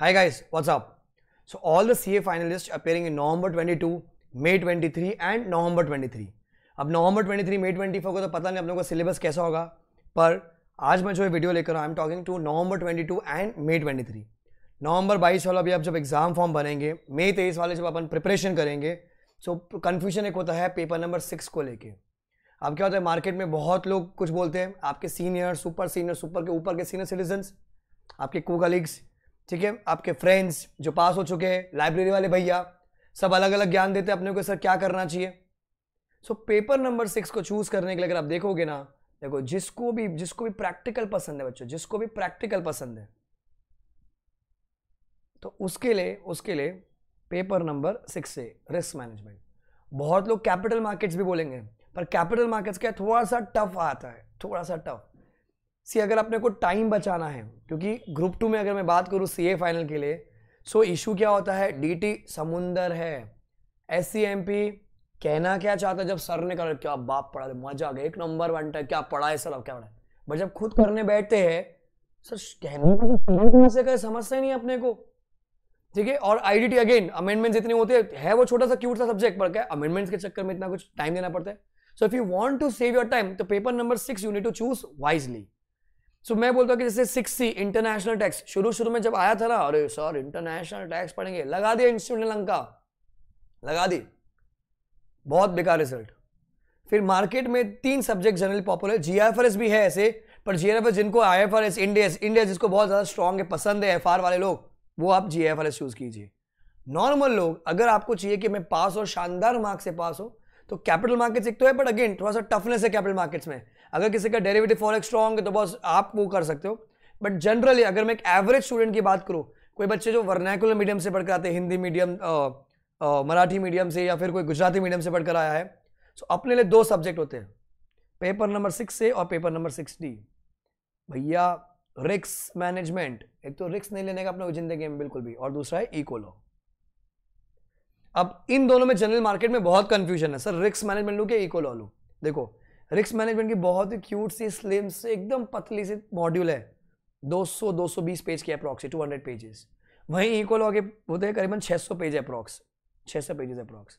Hi guys, what's up? So all the CA finalists appearing in November 22, May 23 and November 23. अब नवंबर 23, मई 24 को तो पता नहीं आप लोगों का सिलेबस कैसा होगा पर आज मैं जो ये वीडियो लेकर I am talking to November 22 and May 23. नवंबर बाईस वाला भी अब जब एग्ज़ाम फॉर्म भरेंगे मई तेईस वाले जब अपन प्रिपरेशन करेंगे सो so, कन्फ्यूजन एक होता है पेपर नंबर सिक्स को लेके अब क्या होता है मार्केट में बहुत लोग कुछ बोलते हैं आपके सीनियर सुपर सीनियर सुपर के ऊपर के सीनियर सिटीजन्स आपके को कलीग्स ठीक है आपके फ्रेंड्स जो पास हो चुके हैं लाइब्रेरी वाले भैया सब अलग अलग ज्ञान देते हैं अपने को सर क्या करना चाहिए सो पेपर नंबर सिक्स को चूज करने के लिए अगर आप देखोगे ना देखो जिसको भी जिसको भी प्रैक्टिकल पसंद है बच्चों जिसको भी प्रैक्टिकल पसंद है तो उसके लिए उसके लिए पेपर नंबर सिक्स से रिस्क मैनेजमेंट बहुत लोग कैपिटल मार्केट्स भी बोलेंगे पर कैपिटल मार्केट्स क्या थोड़ा सा टफ आता है थोड़ा सा टफ सी अगर अपने को टाइम बचाना है क्योंकि ग्रुप टू में अगर मैं बात करूँ सी फाइनल के लिए सो इशू क्या होता है टी समुंदर है एस कहना क्या चाहता है जब सर ने कहा क्या बाप पढ़ा मजा आ गया एक नंबर वन टाइम क्या पढ़ा है सर अब क्या पढ़ा बट जब खुद करने बैठते हैं सर कहने तो से कहे समझते नहीं अपने को ठीक है और आईडीटी अगेन अमेंडमेंट जितनी होते हैं है वो छोटा सा क्यूट सा सब्जेक्ट पढ़ के अमेंडमेंट्स के चक्कर में इतना कुछ टाइम देना पड़ता है so if you want to save your time तो paper number six you need to choose wisely so so, मैं बोलता हूँ कि जैसे सिक्स सी इंटरनेशनल टैक्स शुरू शुरू में जब आया था ना अरे सर इंटरनेशनल टैक्स पढ़ेंगे लगा दिया इंस्टीट्यूट ने लंका लगा दी बहुत बेकार रिजल्ट फिर मार्केट में तीन सब्जेक्ट जनरली पॉपुलर जी भी है ऐसे पर जी जिनको I F R S Ind AS India जिसको बहुत ज़्यादा स्ट्रॉन्ग है पसंद है एफ वाले लोग वो आप जी एफ कीजिए नॉर्मल लोग अगर आपको चाहिए कि मैं पास हो शानदार मार्क्स से पास हो तो कैपिटल मार्केट्स एक तो है बट अगेन थोड़ा सा टफनेस है कैपिटल मार्केट्स में अगर किसी का डेरिवेटिव फॉर स्ट्रॉन्ग है तो बस आप वो कर सकते हो बट जनरली अगर मैं एक एवरेज स्टूडेंट की बात करूँ कोई बच्चे जो वर्नैकुलर मीडियम से पढ़कर आते हैं हिंदी मीडियम मराठी मीडियम से या फिर कोई गुजराती मीडियम से पढ़कर आया है सो तो so, अपने लिए दो सब्जेक्ट होते हैं पेपर नंबर सिक्स से और पेपर नंबर सिक्स डी भैया रिक्स मैनेजमेंट एक तो रिक्स नहीं लेने का अपने जिंदगी में बिल्कुल भी और दूसरा है इकोलो अब इन दोनों में जनरल मार्केट में बहुत कंफ्यूजन है सर रिक्स मैनेजमेंट लू क्या इकोलो लू देखो रिक्स मैनेजमेंट की बहुत ही क्यूट सी स्लिम से एकदम पतली सी मॉड्यूल है 200 220 पेज की अप्रॉक्स है 200 पेजेस वहीं इक्वल हो गए होते हैं करीबन 600 पेज अप्रॉक्स 600 पेजेस अप्रॉक्स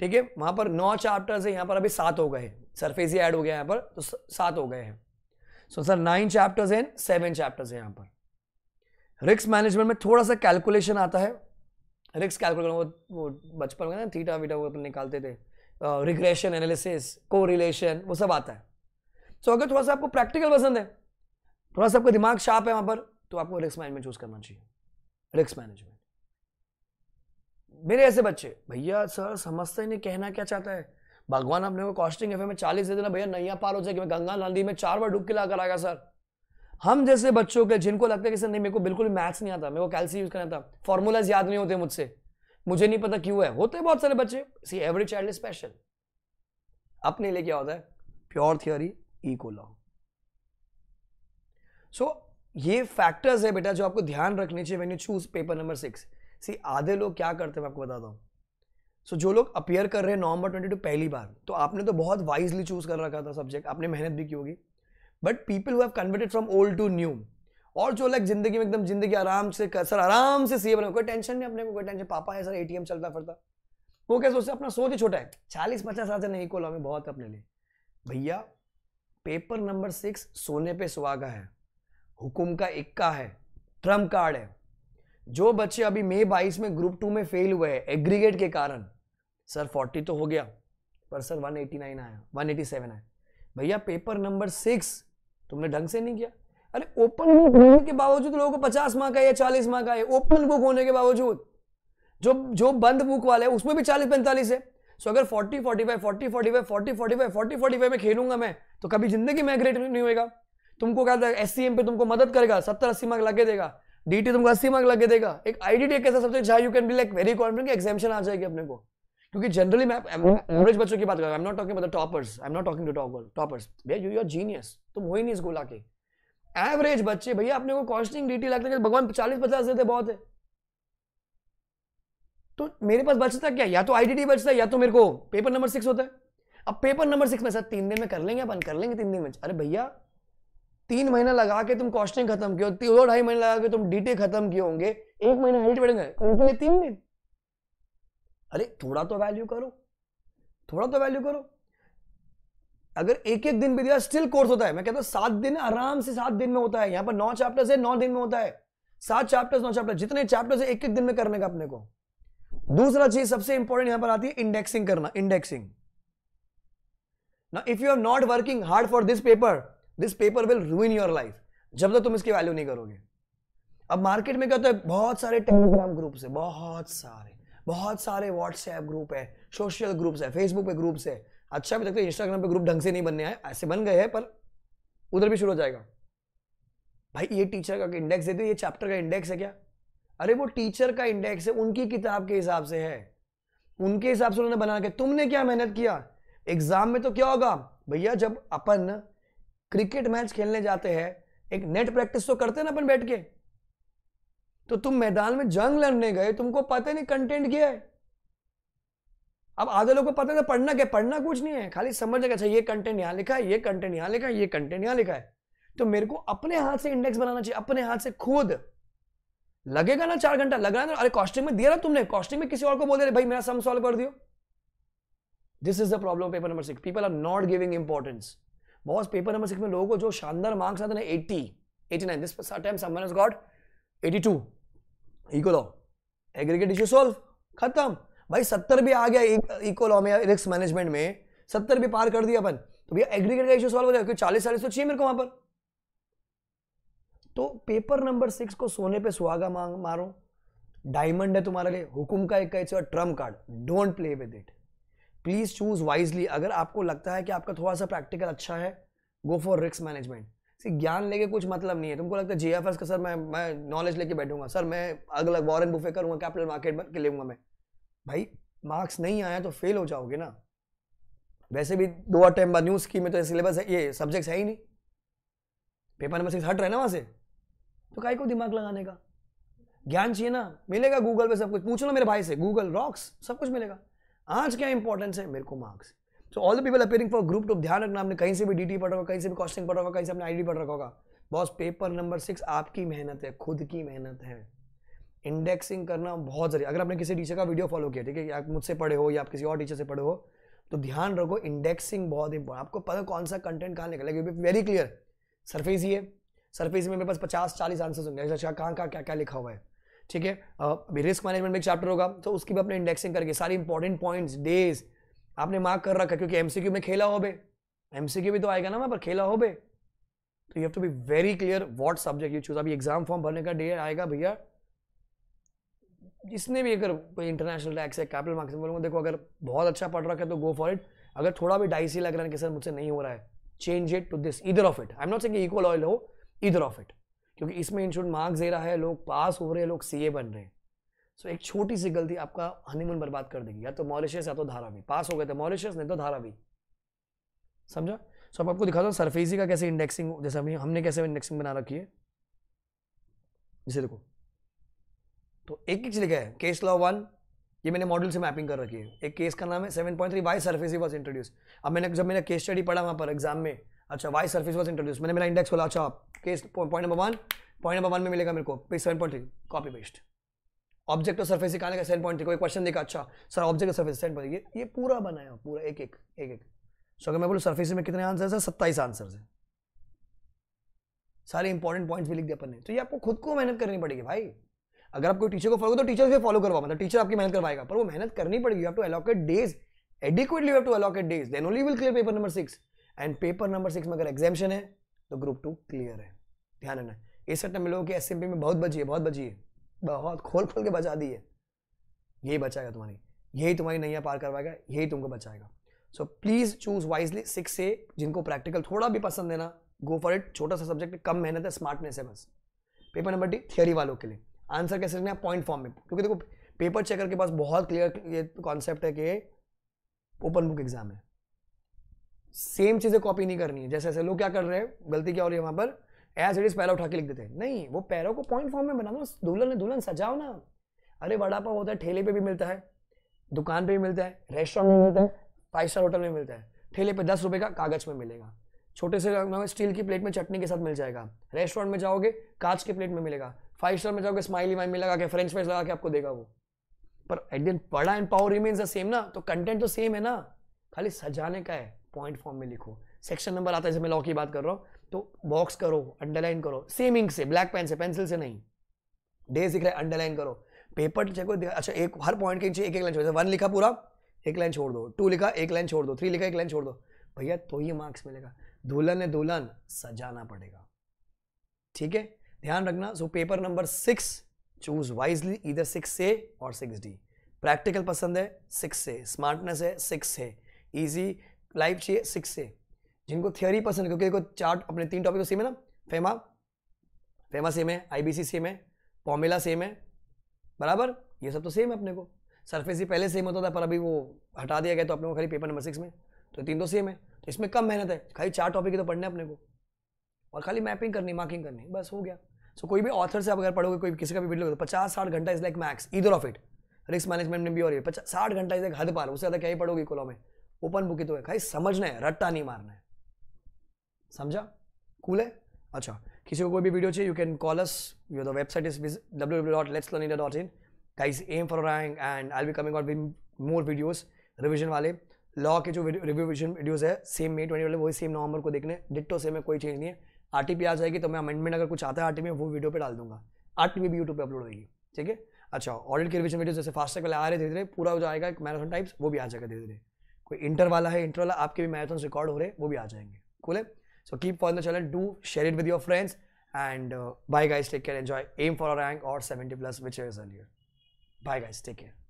ठीक है वहाँ पर नौ चैप्टर्स है यहाँ पर अभी सात हो गए सरफेस ही ऐड हो गया यहाँ पर तो सात हो गए हैं सो सर नाइन चैप्टर्स हैं सेवन चैप्टर्स हैं यहाँ पर रिक्स मैनेजमेंट में थोड़ा सा कैलकुलेशन आता है रिक्स कैलकुलेशन वो वो बचपन में ना थीटा वीटा वो अपन निकालते थे रिग्रेशन एनालिसिस रिलेशन वो सब आता है सो so, अगर थोड़ा सा आपको प्रैक्टिकल पसंद है थोड़ा सा आपका दिमाग शार्प है वहाँ पर तो आपको रिस्क मैनेजमेंट चूज करना चाहिए रिस्क मैनेजमेंट मेरे ऐसे बच्चे भैया सर समझते नहीं कहना क्या चाहता है भगवान अपने को कॉस्टिंग एफ में चालीस दे देना भैया नैया पार हो कि मैं गंगा नदी में चार बार डूब के ला कर आएगा सर हम जैसे बच्चों के जिनको लगता है कि सर नहीं मेरे को बिल्कुल मैथ्स नहीं आता मेरे को कैलसी यूज करना था फॉर्मूलाज याद नहीं होते मुझसे मुझे नहीं पता क्यों है होते हैं बहुत सारे बच्चे see every child is special अपने लिए क्या होता है pure theory eco law so ये फैक्टर्स है बेटा जो आपको ध्यान रखने चाहिए when you choose paper number six see आधे लोग क्या करते हैं मैं आपको बताता हूँ सो so, जो लोग अपियर कर रहे हैं नवंबर ट्वेंटी टू पहली बार तो आपने तो बहुत वाइजली चूज कर रखा था सब्जेक्ट आपने मेहनत भी की होगी but people have converted from old to new और जो लाइक जिंदगी में एकदम जिंदगी आराम से कर, सर आराम से सीए बने कोई टेंशन नहीं अपने को कोई टेंशन पापा है सर एटीएम चलता फिरता वो क्या सोचते अपना सोच ही छोटा है चालीस पचास हजार से नहीं को हमें बहुत अपने लिए भैया पेपर नंबर सिक्स सोने पे सुहागा है हुकुम का इक्का है ट्रम्प कार्ड है जो बच्चे अभी मई बाईस में ग्रुप टू में फेल हुए हैं एग्रीगेट के कारण सर फोर्टी तो हो गया पर सर वन एटी नाइन आया वन एटी सेवन आया भैया पेपर नंबर सिक्स तुमने ढंग से नहीं किया अरे ओपन बुक होने के बावजूद लोगों को पचास मार्क आए चालीस मार्क आए ओपन बुक होने के बावजूद जो जो बंद बुक वाले हैं उसमें भी चालीस पैंतालीस है सो अगर forty forty five forty forty five forty forty five forty forty five में खेलूंगा मैं तो कभी जिंदगी में ग्रेट नहीं होगा तुमको क्या एस सी एम पे तुमको मदद करेगा सत्तर अस्सी मार्क लगे देगा डी टी तुमको अस्सी मार्क लगे देगा एक आई डी टी एक ऐसा सब्जेक्ट जहाँ you can be like very confident examination आ जाएगी अपने को क्योंकि जनरली मैं एवरेज बच्चों की बात कर रहा हूँ I am not talking about toppers I am not talking to toppers भैया यू आर जीनियस तुम हो ही नहीं इस गोला के एवरेज बच्चे भैया अपने को कॉस्टिंग डिटेल लगता है भगवान चालीस पचास देते बहुत है तो मेरे पास बचता क्या या तो आईडीडी बचता है या तो मेरे को पेपर नंबर सिक्स होता है अब पेपर नंबर सिक्स में सर तीन दिन में कर लेंगे अपन कर लेंगे तीन दिन में अरे भैया तीन महीना लगा के तुम कॉस्टिंग खत्म किए दो ढाई महीने लगा के तुम डीटे खत्म किए होंगे एक महीना हेल्ट बढ़ेंगे उनके तीन दिन अरे थोड़ा तो वैल्यू करो थोड़ा तो वैल्यू करो अगर एक एक दिन भी दिया स्टिल कोर्स होता है मैं कहता हूँ सात दिन आराम से सात दिन में होता है यहाँ पर नौ चैप्टर्स है नौ दिन में होता है सात चैप्टर्स नौ चैप्टर जितने चैप्टर्स है एक एक दिन में करने का अपने को दूसरा चीज सबसे इंपॉर्टेंट यहां पर आती है इंडेक्सिंग करना इंडेक्सिंग ना if you are not working hard for this paper this paper will ruin your life जब तक तुम इसकी वैल्यू नहीं करोगे अब मार्केट में क्या होता है बहुत सारे टेलीग्राम ग्रुप्स है बहुत सारे बहुत सारे व्हाट्सएप ग्रुप है सोशल ग्रुप्स है फेसबुक पे ग्रुप्स है अच्छा भी लगता है इंस्टाग्राम पे ग्रुप ढंग से नहीं बनने आए ऐसे बन गए हैं पर उधर भी शुरू हो जाएगा भाई ये टीचर का इंडेक्स देते ये चैप्टर का इंडेक्स है क्या अरे वो टीचर का इंडेक्स है उनकी किताब के हिसाब से है उनके हिसाब से उन्होंने बना के तुमने क्या मेहनत किया एग्जाम में तो क्या होगा भैया जब अपन क्रिकेट मैच खेलने जाते हैं एक नेट प्रैक्टिस तो करते ना अपन बैठ के तो तुम मैदान में जंग लड़ने गए तुमको पता नहीं कंटेंट क्या है अब आधे लोग को पता नहीं तो पढ़ना क्या पढ़ना कुछ नहीं है खाली समझ लगा अच्छा ये कंटेंट यहाँ लिखा है ये कंटेंट यहाँ लिखा है ये कंटेंट यहाँ लिखा है तो मेरे को अपने हाथ से इंडेक्स बनाना चाहिए अपने हाथ से खुद लगेगा ना चार घंटा लग रहा है ना अरे कॉस्टिंग में दिया ना तुमने कॉस्टिंग में किसी और को बोल दे रहे भाई मेरा सम सॉल्व कर दियो this is the problem paper number six people are not giving importance बहुत पेपर नंबर सिक्स में लोगों को जो शानदार मार्क्स आते ना eighty eighty nine this time someone has got eighty two equal aggregate issue solve खत्म भाई सत्तर भी आ गया इकोलॉमी में रिस्क मैनेजमेंट में सत्तर भी पार कर दिया अपन तो भैया एग्रीगेट का इश्यू सॉल्व हो जाएगा क्योंकि चालीस चालीस तो चाहिए मेरे को वहां पर तो पेपर नंबर सिक्स को सोने पे सुहागा मांग मारो डायमंड है तुम्हारे लिए हुकुम का एक कैसे और trump card don't play with it please choose wisely अगर आपको लगता है कि आपका थोड़ा सा प्रैक्टिकल अच्छा है गो फॉर रिस्क मैनेजमेंट ज्ञान लेके कुछ मतलब नहीं है तुमको लगता है जे का सर मैं मैं नॉलेज लेके बैठूंगा सर मैं अलग वॉरेन बुफे करूंगा कैपिटल मार्केट के लेऊंगा मैं भाई मार्क्स नहीं आया तो फेल हो जाओगे ना वैसे भी दो अटैम्प बाद न्यूज की में तो सिलेबस है ये सब्जेक्ट्स है ही नहीं पेपर नंबर सिक्स हट रहे ना वहाँ से तो काई को दिमाग लगाने का ज्ञान चाहिए ना मिलेगा गूगल पे सब कुछ पूछ लो मेरे भाई से गूगल रॉक्स सब कुछ मिलेगा आज क्या इंपॉर्टेंस है मेरे को marks so all the people appearing for group two ध्यान रखना आपने कहीं से भी डीटी पढ़ होगा कहीं से भी कॉस्टिंग पढ़ होगा कहीं से अपने आईडी पढ़ रखा होगा बॉस पेपर नंबर सिक्स आपकी मेहनत है खुद की मेहनत है इंडेक्सिंग करना बहुत जरूरी अगर आपने किसी टीचर का वीडियो फॉलो किया ठीक है आप मुझसे पढ़े हो या आप किसी और टीचर से पढ़े हो तो ध्यान रखो इंडेक्सिंग बहुत इंपॉर्टेंट आपको पता कौन सा कंटेंट कहाँ निकलेगा यू वेरी क्लियर सरफेस ये सरफेस में मेरे पास पचास चालीस आंसर होंगे अच्छा कहाँ कहाँ क्या क्या लिखा हुआ है ठीक है अभी रिस्क मैनेजमेंट में एक चैप्टर होगा तो उसकी भी अपने इंडेक्सिंग करके सारी इंपॉर्टेंट पॉइंट्स डेज आपने मार्क कर रखा क्योंकि एमसीक्यू में खेला हो बे एमसीक्यू भी तो आएगा ना वहाँ पर खेला हो बे तो you have to be very clear what subject you choose अभी एग्जाम फॉर्म भरने का डे आएगा भैया जिसने भी अगर कोई इंटरनेशनल टैक्स है कैपिटल मार्केट बोलूँगा देखो अगर बहुत अच्छा पढ़ रखा है तो गो फॉर इट अगर थोड़ा भी डाइसी लग रहा है कि सर मुझसे नहीं हो रहा है change it to this either of it I am not saying equally हो इधर ऑफ इट क्योंकि इसमें इंश्योर मार्क्स दे रहा है लोग पास हो रहे हैं लोग सी बन रहे हैं सो so, एक छोटी सी गलती आपका हनीमून बर्बाद कर देगी या तो मॉरिशियस या तो धारावी पास हो गए थे मॉरिशियस नहीं तो धारावी समझा सो so, अब आपको दिखाता हूँ सरफेसी e का कैसे इंडेक्सिंग जैसे हमने कैसे इंडेक्सिंग बना रखी है जैसे देखो तो एक ही चीज लिखा है केस लॉ वन ये मैंने मॉड्यूल से मैपिंग कर रखी है एक केस का नाम है seven point three why surface was introduce अब मैंने जब मैंने केस स्टडी पढ़ा वहाँ पर एग्जाम में अच्छा वाई सर्फेस वॉज इंट्रोड्यूस मैंने मेरा इंडेक्स खोला अच्छा case point number one point number one में मिलेगा मेरे को seven point three copy paste object और सर्फेस निकालने का सेवन पॉइंट थ्री कोई क्वेश्चन देखा अच्छा सर ऑब्जेक्ट और सर्फेस सेवन पॉइंट ये पूरा बनाया पूरा एक एक एक एक सो अगर मैं बोलूँ सर्फेस में कितने आंसर्स है सत्ताईस आंसर है सारे इंपॉर्टेंट पॉइंट्स भी लिख दिए अपन ने तो ये आपको खुद को मेहनत करनी पड़ेगी भाई अगर आप कोई टीचर को फॉलो करो तो टीचर से फॉलो करवाओ मतलब टीचर आपकी मेहनत करवाएगा पर वो मेहनत करनी पड़ेगी you have to allocate days adequately have to allocate days then only will clear paper number six and paper number six में अगर एग्जामेशन है तो ग्रुप टू क्लियर है ध्यान रखना इस अटम टाइम लोगों की एस में बहुत बची है बहुत बची है बहुत खोल खोल के बचा दी है यही बचाएगा तुम्हारी यही तुम्हारी नैया पार करवाएगा यही तुमको बचाएगा so please choose wisely six से जिनको प्रैक्टिकल थोड़ा भी पसंद है ना गो फॉर इट छोटा सा सब्जेक्ट कम मेहनत है स्मार्टनेस है बस पेपर नंबर डी थियरी वालों के लिए आंसर कैसे लिखना है पॉइंट फॉर्म में क्योंकि देखो पेपर चेकर के पास बहुत क्लियर ये कॉन्सेप्ट है कि ओपन बुक एग्जाम है सेम चीज़ें कॉपी नहीं करनी है जैसे ऐसे लोग क्या कर रहे हैं गलती क्या हो रही है वहाँ पर एज इट इज पैरा उठा के लिख देते हैं नहीं वो पैरों को पॉइंट फॉर्म में बना दो दुल्हन ने दुल्हन सजाओ ना अरे वड़ा पाव होता है ठेले पे भी मिलता है दुकान पे भी मिलता है रेस्टोरेंट में मिलता है फाइव स्टार होटल में मिलता है ठेले पे दस रुपये का कागज में मिलेगा छोटे से स्टील की प्लेट में चटनी के साथ मिल जाएगा रेस्टोरेंट में जाओगे कांच के प्लेट में मिलेगा फाइव स्टार में जाओगे स्माइली माइमी लगा के फ्रेंच फ्राइज लगा के आपको देगा वो पर एट दिन पढ़ा and power remains the same ना तो कंटेंट तो सेम है ना खाली सजाने का है पॉइंट फॉर्म में लिखो सेक्शन नंबर आता है जैसे मैं लॉ की बात कर रहा हूँ तो बॉक्स करो अंडरलाइन करो सेम इंक से ब्लैक पेन से पेंसिल से नहीं डे दिख रहा है अंडरलाइन करो पेपर चेक अच्छा एक हर पॉइंट के नीचे एक एक लाइन छोड़ वन लिखा पूरा एक लाइन छोड़ दो टू लिखा एक लाइन छोड़ दो थ्री लिखा एक लाइन छोड़ दो भैया तो ही मार्क्स मिलेगा दुल्हन है दुल्हन सजाना पड़ेगा ठीक है ध्यान रखना so paper number six choose wisely इधर सिक्स से और सिक्स डी प्रैक्टिकल पसंद है सिक्स से स्मार्टनेस है सिक्स से ईजी लाइफ चाहिए सिक्स से जिनको थियोरी पसंद क्योंकि को चार्ट अपने तीन टॉपिक सेम तो है ना फेमा फेमा सेम है आईबीसी सेम है फॉर्मूला सेम है बराबर ये सब तो सेम है अपने को सरफेस ही पहले सेम होता था पर अभी वो हटा दिया गया तो अपने को खाली पेपर नंबर सिक्स में तो तीन तो सेम है तो इसमें कम मेहनत है खाली चार टॉपिक ही तो पढ़ने अपने को और खाली मैपिंग करनी मार्किंग करनी बस हो गया सो कोई भी ऑथर से आप अगर पढ़ोगे कोई किसी का भी वीडियो पचास साठ घंटा is like max either of it risk management में भी और ये साठ घंटा इज लाइक हद पार उससे ज़्यादा क्या ही पढ़ोगे कुलो में ओपन बुक ही तो है खाई समझना है रट्टा नहीं मारना है समझा कूल है अच्छा किसी को कोई भी वीडियो चाहिए you can call us you the website is W W dot let's learn dot in guys aim for rank and I be coming out with more videos revision वाले लॉ के जो रिव्यूशन वीडियोज़ है same May twenty वाले वही same नवंबर को देखने ditto तो same है कोई चेंज नहीं है आर टी आ जाएगी तो मैं अमेंडमेंट अगर कुछ आता है आर टी में वो वीडियो पर डाल दूंगा आर टी भी यूट्यूब पर अपलोड होगी ठीक है अच्छा ऑडिट के रिविजन वीडियो जैसे फास्ट वाला आ रहे धीरे धीरे पूरा हो जाएगा एक मैराथन टाइप्स वो भी आ जाएगा धीरे धीरे कोई इंटर वाला है इंटर वाला आपके भी मैराथन रिकॉर्ड हो रहे वो भी आ जाएंगे कूल है so keep for the channel do share it with your friends and bye guys take care enjoy aim for for a और seventy plus which whichever is earlier take care